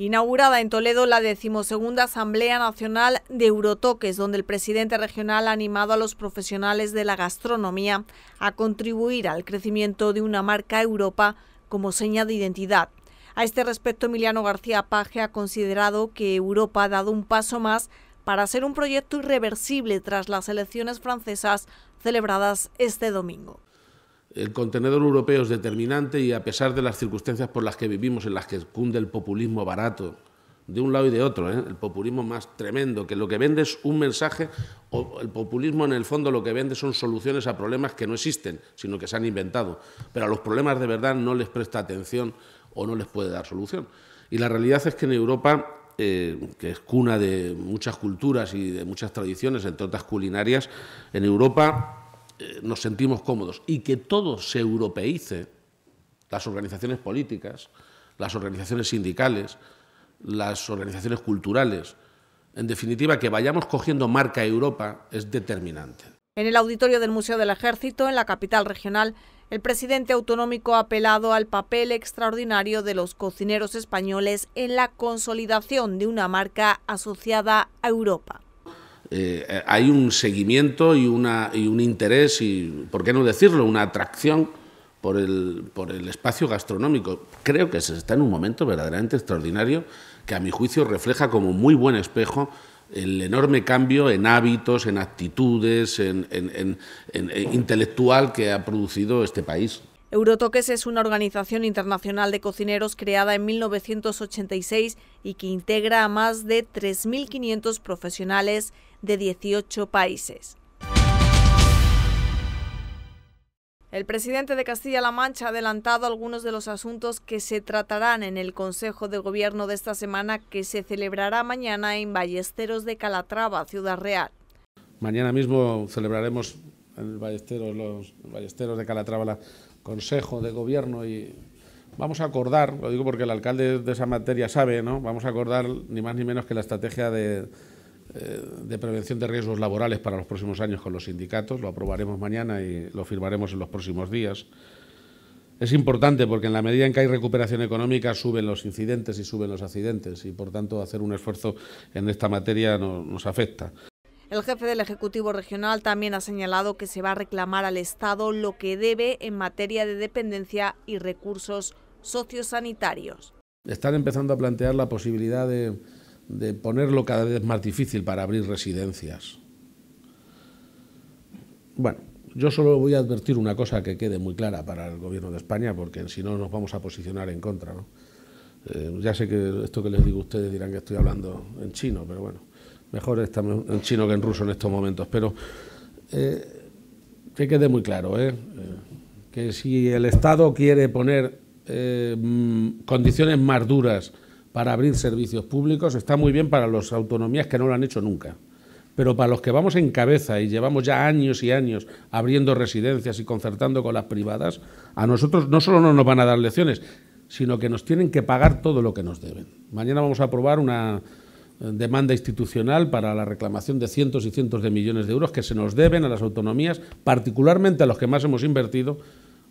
inaugurada en Toledo la decimosegunda Asamblea Nacional de Eurotoques, donde el presidente regional ha animado a los profesionales de la gastronomía a contribuir al crecimiento de una marca Europa como seña de identidad. A este respecto, Emiliano García Paje ha considerado que Europa ha dado un paso más para ser un proyecto irreversible tras las elecciones francesas celebradas este domingo. El contenedor europeo es determinante y a pesar de las circunstancias por las que vivimos, en las que cunde el populismo barato, de un lado y de otro, ¿eh? el populismo más tremendo, que lo que vende es un mensaje, o el populismo en el fondo lo que vende son soluciones a problemas que no existen, sino que se han inventado, pero a los problemas de verdad no les presta atención o no les puede dar solución. Y la realidad es que en Europa eh, que es cuna de muchas culturas y de muchas tradiciones, entre otras culinarias, en Europa eh, nos sentimos cómodos y que todo se europeice, las organizaciones políticas, las organizaciones sindicales, las organizaciones culturales, en definitiva, que vayamos cogiendo marca Europa es determinante. En el auditorio del Museo del Ejército, en la capital regional, el presidente autonómico ha apelado al papel extraordinario de los cocineros españoles en la consolidación de una marca asociada a Europa. Eh, eh, hay un seguimiento y, una, y un interés y, ¿por qué no decirlo?, una atracción por el, espacio gastronómico. Creo que se está en un momento verdaderamente extraordinario que a mi juicio refleja como muy buen espejo el enorme cambio en hábitos, en actitudes, en eh, intelectual que ha producido este país. Eurotoques es una organización internacional de cocineros creada en 1986 y que integra a más de 3.500 profesionales de 18 países. El presidente de Castilla-La Mancha ha adelantado algunos de los asuntos que se tratarán en el Consejo de Gobierno de esta semana que se celebrará mañana en Ballesteros de Calatrava, Ciudad Real. Mañana mismo celebraremos en el Ballesteros, los Ballesteros de Calatrava la Consejo de Gobierno y vamos a acordar, lo digo porque el alcalde de esa materia sabe, ¿no? Vamos a acordar ni más ni menos que la estrategia eh, de, prevención de riesgos laborales para los próximos años con los sindicatos. Lo aprobaremos mañana y lo firmaremos en los próximos días. Es importante porque en la medida en que hay recuperación económica suben los incidentes y suben los accidentes y por tanto hacer un esfuerzo en esta materia nos afecta. El jefe del Ejecutivo Regional también ha señalado que se va a reclamar al Estado lo que debe en materia de dependencia y recursos sociosanitarios. Están empezando a plantear la posibilidad de, ponerlo cada vez más difícil para abrir residencias. Bueno, yo solo voy a advertir una cosa que quede muy clara para el Gobierno de España, porque si no nos vamos a posicionar en contra. Eh, ya sé que esto que les digo a ustedes dirán que estoy hablando en chino, pero bueno. Mejor está en chino que en ruso en estos momentos, pero eh, que quede muy claro, eh, eh, que si el Estado quiere poner mm, condiciones más duras para abrir servicios públicos, está muy bien para las autonomías que no lo han hecho nunca. Pero para los que vamos en cabeza y llevamos ya años y años abriendo residencias y concertando con las privadas, a nosotros no solo no nos van a dar lecciones, sino que nos tienen que pagar todo lo que nos deben. Mañana vamos a aprobar una, demanda institucional para la reclamación de cientos y cientos de millones de euros que se nos deben a las autonomías, particularmente a los que más hemos invertido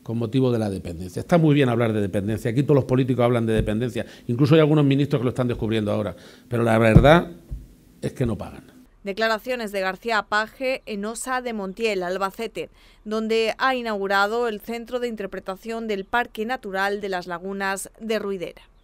con motivo de la dependencia. Está muy bien hablar de dependencia, aquí todos los políticos hablan de dependencia, incluso hay algunos ministros que lo están descubriendo ahora, pero la verdad es que no pagan. Declaraciones de García Paje en Osa de Montiel, Albacete, donde ha inaugurado el Centro de Interpretación del Parque Natural de las Lagunas de Ruidera.